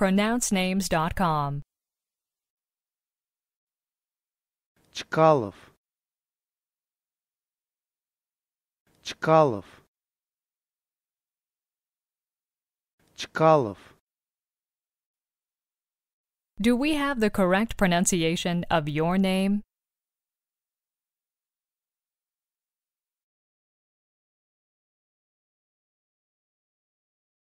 pronouncenames.com. Чкалов Чкалов Чкалов Do we have the correct pronunciation of your name?